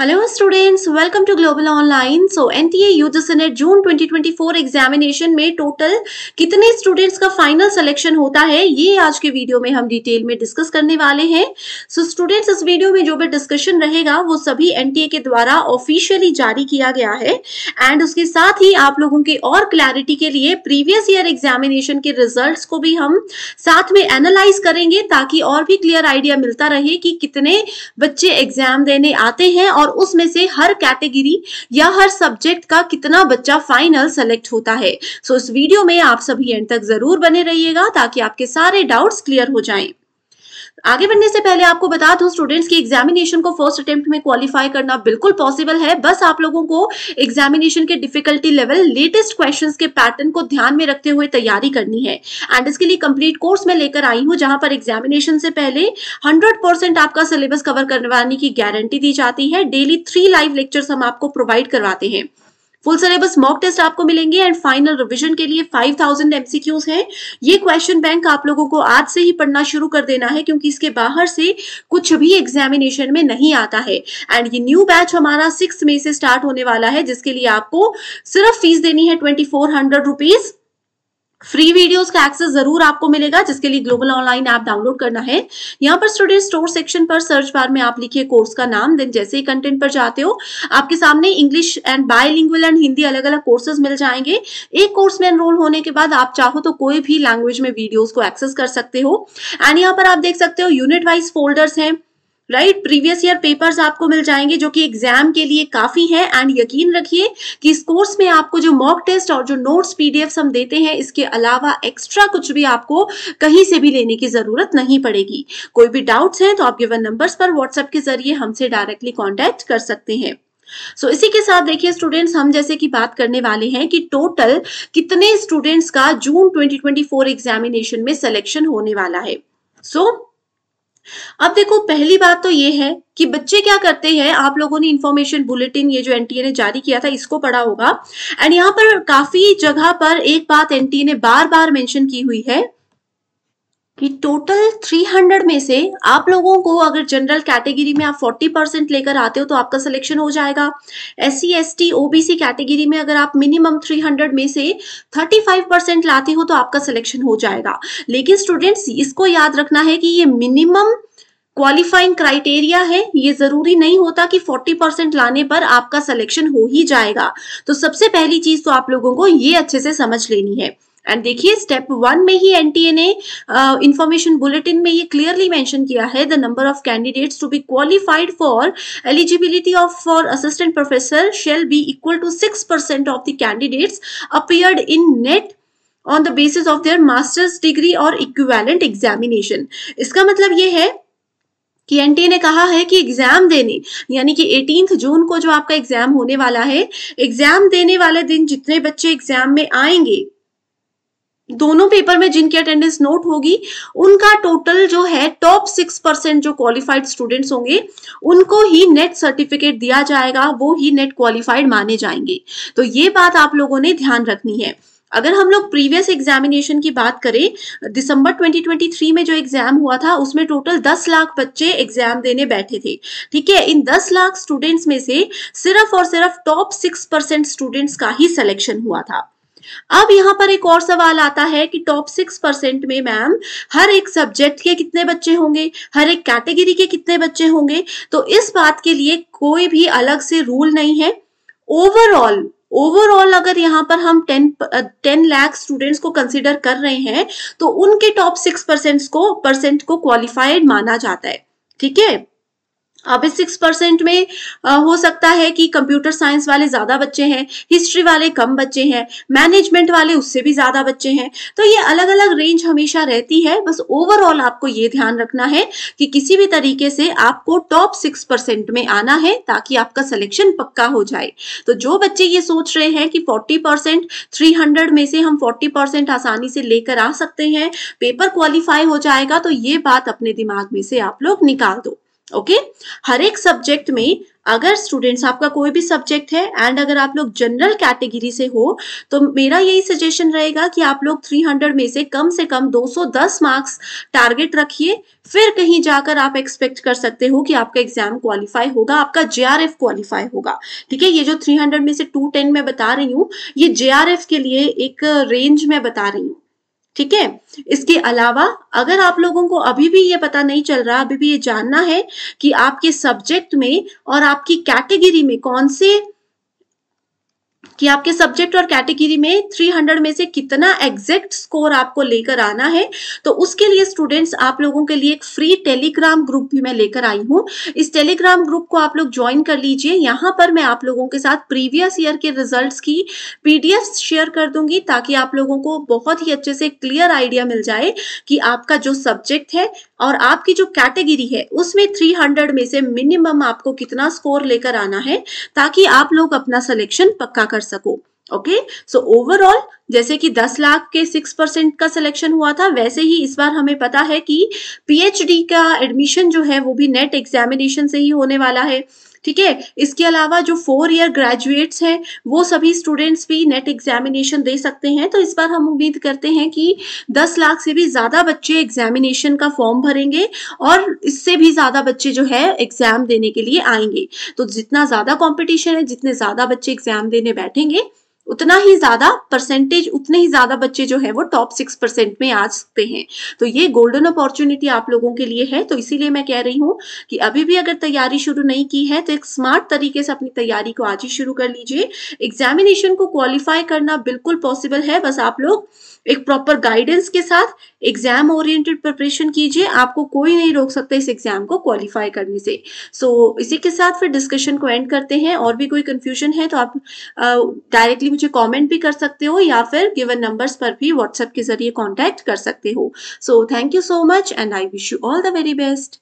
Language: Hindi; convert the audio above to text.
Hello students welcome to global online so NTA UGC NET June 2024 examination में टोटल कितने स्टूडेंट्स का फाइनल सिलेक्शन होता है ये आज के वीडियो में हम डिटेल में डिस्कस करने वाले हैं सो so, स्टूडेंट्स इस वीडियो में जो भी डिस्कशन रहेगा वो सभी एनटीए के द्वारा ऑफिशियली जारी किया गया है एंड उसके साथ ही आप लोगों के और क्लैरिटी के लिए प्रीवियस ईयर एग्जामिनेशन के रिजल्ट को भी हम साथ में एनालाइज करेंगे ताकि और भी क्लियर आइडिया मिलता रहे कि कितने बच्चे एग्जाम देने आते हैं और और उसमें से हर कैटेगरी या हर सब्जेक्ट का कितना बच्चा फाइनल सेलेक्ट होता है सो so, इस वीडियो में आप सभी एंड तक जरूर बने रहिएगा ताकि आपके सारे डाउट्स क्लियर हो जाएं आगे बढ़ने से पहले आपको बता दूं स्टूडेंट्स की एग्जामिनेशन को फर्स्ट अटेम्प्ट में क्वालिफाई करना बिल्कुल पॉसिबल है बस आप लोगों को एग्जामिनेशन के डिफिकल्टी लेवल लेटेस्ट क्वेश्चंस के पैटर्न को ध्यान में रखते हुए तैयारी करनी है एंड इसके लिए कंप्लीट कोर्स में लेकर आई हूँ जहां पर एग्जामिनेशन से पहले हंड्रेड आपका सिलेबस कवर करवाने की गारंटी दी जाती है डेली थ्री लाइव लेक्चर्स हम आपको प्रोवाइड करवाते हैं फुल सिलेबस मॉक टेस्ट आपको मिलेंगे एंड फाइनल रिविजन के लिए 5000 एमसीक्यूज है ये क्वेश्चन बैंक आप लोगों को आज से ही पढ़ना शुरू कर देना है क्योंकि इसके बाहर से कुछ भी एग्जामिनेशन में नहीं आता है एंड ये न्यू बैच हमारा सिक्स मई से स्टार्ट होने वाला है जिसके लिए आपको सिर्फ फीस देनी है twenty four hundred rupees free videos का एक्सेस जरूर आपको मिलेगा जिसके लिए ग्लोबल ऑनलाइन ऐप डाउनलोड करना है यहाँ पर स्टूडेंट स्टोर सेक्शन पर सर्च बार में आप लिखिए कोर्स का नाम देन जैसे ही कंटेंट पर जाते हो आपके सामने English and bilingual and Hindi अलग अलग कोर्सेज मिल जाएंगे एक कोर्स में एनरोल होने के बाद आप चाहो तो कोई भी लैंग्वेज में वीडियोज को एक्सेस कर सकते हो एंड यहाँ पर आप देख सकते हो यूनिट वाइज फोल्डर्स हैं राइट प्रीवियस ईयर पेपर्स आपको मिल जाएंगे जो कि एग्जाम के लिए काफी है एंड यकीन रखिए कि इस कोर्स में आपको जो मॉक टेस्ट और जो नोट्स पीडीएफ हम देते हैं इसके अलावा एक्स्ट्रा कुछ भी आपको कहीं से भी लेने की जरूरत नहीं पड़ेगी कोई भी डाउट्स हैं तो आप गिवन नंबर्स पर व्हाट्सएप के जरिए हमसे डायरेक्टली कॉन्टेक्ट कर सकते हैं सो so, इसी के साथ देखिए स्टूडेंट्स हम जैसे कि बात करने वाले हैं कि टोटल कितने स्टूडेंट्स का जून 2024 एग्जामिनेशन में सिलेक्शन होने वाला है सो so, अब देखो पहली बात तो ये है कि बच्चे क्या करते हैं आप लोगों ने इंफॉर्मेशन बुलेटिन ये जो एनटीए ने जारी किया था इसको पढ़ा होगा एंड यहां पर काफी जगह पर एक बात एनटीए ने बार बार मेंशन की हुई है कि टोटल 300 में से आप लोगों को अगर जनरल कैटेगरी में आप 40 परसेंट लेकर आते हो तो आपका सिलेक्शन हो जाएगा S C S T OBC category में अगर आप मिनिमम 300 में से 35 परसेंट लाते हो तो आपका सिलेक्शन हो जाएगा लेकिन स्टूडेंट्स इसको याद रखना है कि ये मिनिमम क्वालिफाइंग क्राइटेरिया है ये जरूरी नहीं होता कि 40 परसेंट लाने पर आपका सिलेक्शन हो ही जाएगा तो सबसे पहली चीज तो आप लोगों को ये अच्छे से समझ लेनी है एंड देखिए स्टेप वन में ही ने इंफॉर्मेशन बुलेटिन में ये क्लियरली मेंशन किया है the number of candidates to be qualified for eligibility of for assistant professor shall be equal to six percent of the candidates appeared in NET on the basis of their masters degree और इक्विवेलेंट एग्जामिनेशन इसका मतलब ये है कि एनटीए ने कहा है कि एग्जाम देने यानी कि एटीन जून को जो आपका एग्जाम होने वाला है एग्जाम देने वाले दिन जितने बच्चे एग्जाम में आएंगे दोनों पेपर में जिनकी अटेंडेंस नोट होगी उनका टोटल जो है टॉप सिक्स परसेंट जो क्वालिफाइड स्टूडेंट्स होंगे उनको ही नेट सर्टिफिकेट दिया जाएगा वो ही नेट क्वालिफाइड माने जाएंगे तो ये बात आप लोगों ने ध्यान रखनी है अगर हम लोग प्रीवियस एग्जामिनेशन की बात करें दिसंबर 2023 में जो एग्जाम हुआ था उसमें टोटल 10 लाख बच्चे एग्जाम देने बैठे थे ठीक है इन 10 लाख स्टूडेंट्स में से सिर्फ और सिर्फ टॉप 6 परसेंट स्टूडेंट्स का ही सिलेक्शन हुआ था अब यहाँ पर एक और सवाल आता है कि टॉप सिक्स परसेंट में मैम हर एक सब्जेक्ट के कितने बच्चे होंगे हर एक कैटेगरी के कितने बच्चे होंगे तो इस बात के लिए कोई भी अलग से रूल नहीं है ओवरऑल ओवरऑल अगर यहाँ पर हम टेन टेन लाख स्टूडेंट्स को कंसिडर कर रहे हैं तो उनके टॉप सिक्स परसेंट को परसेंट को क्वालिफाइड माना जाता है ठीक है अभी सिक्स परसेंट में आ, हो सकता है कि कंप्यूटर साइंस वाले ज़्यादा बच्चे हैं हिस्ट्री वाले कम बच्चे हैं मैनेजमेंट वाले उससे भी ज़्यादा बच्चे हैं तो ये अलग अलग रेंज हमेशा रहती है बस ओवरऑल आपको ये ध्यान रखना है कि किसी भी तरीके से आपको टॉप सिक्स परसेंट में आना है ताकि आपका सिलेक्शन पक्का हो जाए तो जो बच्चे ये सोच रहे हैं कि फोर्टी परसेंट थ्री हंड्रेड में से हम फोर्टी परसेंट आसानी से लेकर आ सकते हैं पेपर क्वालिफाई हो जाएगा तो ये बात अपने दिमाग में से आप लोग निकाल दो ओके okay? हर एक सब्जेक्ट में अगर स्टूडेंट्स आपका कोई भी सब्जेक्ट है एंड अगर आप लोग जनरल कैटेगरी से हो तो मेरा यही सजेशन रहेगा कि आप लोग 300 में से कम से कम 210 मार्क्स टारगेट रखिए फिर कहीं जाकर आप एक्सपेक्ट कर सकते हो कि आपका एग्जाम क्वालिफाई होगा आपका जेआरएफ क्वालिफाई होगा ठीक है ये जो 300 में से 210 में बता रही हूँ ये जे के लिए एक रेंज में बता रही हूँ ठीक है इसके अलावा अगर आप लोगों को अभी भी ये पता नहीं चल रहा अभी भी ये जानना है कि आपके सब्जेक्ट में और आपकी कैटेगरी में कौन से कि आपके सब्जेक्ट और कैटेगरी में 300 में से कितना एग्जैक्ट स्कोर आपको लेकर आना है तो उसके लिए स्टूडेंट्स आप लोगों के लिए एक फ्री टेलीग्राम ग्रुप भी मैं लेकर आई हूँ इस टेलीग्राम ग्रुप को आप लोग ज्वाइन कर लीजिए यहाँ पर मैं आप लोगों के साथ प्रीवियस ईयर के रिजल्ट की पी शेयर कर दूंगी ताकि आप लोगों को बहुत ही अच्छे से क्लियर आइडिया मिल जाए कि आपका जो सब्जेक्ट है और आपकी जो कैटेगरी है उसमें 300 में से मिनिमम आपको कितना स्कोर लेकर आना है ताकि आप लोग अपना सिलेक्शन पक्का कर सको ओके सो ओवरऑल जैसे कि 10 लाख के 6 परसेंट का सिलेक्शन हुआ था वैसे ही इस बार हमें पता है कि पीएचडी का एडमिशन जो है वो भी नेट एग्जामिनेशन से ही होने वाला है ठीक है इसके अलावा जो फोर ईयर ग्रेजुएट्स हैं वो सभी स्टूडेंट्स भी नेट एग्जामिनेशन दे सकते हैं तो इस बार हम उम्मीद करते हैं कि दस लाख से भी ज़्यादा बच्चे एग्जामिनेशन का फॉर्म भरेंगे और इससे भी ज़्यादा बच्चे जो है एग्जाम देने के लिए आएंगे तो जितना ज़्यादा कॉम्पिटिशन है जितने ज़्यादा बच्चे एग्जाम देने बैठेंगे उतना ही ज्यादा परसेंटेज उतने ही ज्यादा बच्चे जो है वो टॉप सिक्स परसेंट में आ सकते हैं तो ये गोल्डन अपॉर्चुनिटी आप लोगों के लिए है तो इसीलिए मैं कह रही हूँ कि अभी भी अगर तैयारी शुरू नहीं की है तो एक स्मार्ट तरीके से अपनी तैयारी को आज ही शुरू कर लीजिए एग्जामिनेशन को क्वालिफाई करना बिल्कुल पॉसिबल है बस आप लोग एक प्रॉपर गाइडेंस के साथ एग्जाम ओरिएंटेड प्रिपरेशन कीजिए आपको कोई नहीं रोक सकता इस एग्जाम को क्वालिफाई करने से सो so, इसी के साथ फिर डिस्कशन को एंड करते हैं और भी कोई कन्फ्यूजन है तो आप डायरेक्टली मुझे कॉमेंट भी कर सकते हो या फिर गिवन नंबर्स पर भी व्हाट्सएप के जरिए कॉन्टैक्ट कर सकते हो so thank you so much and I wish you all the very best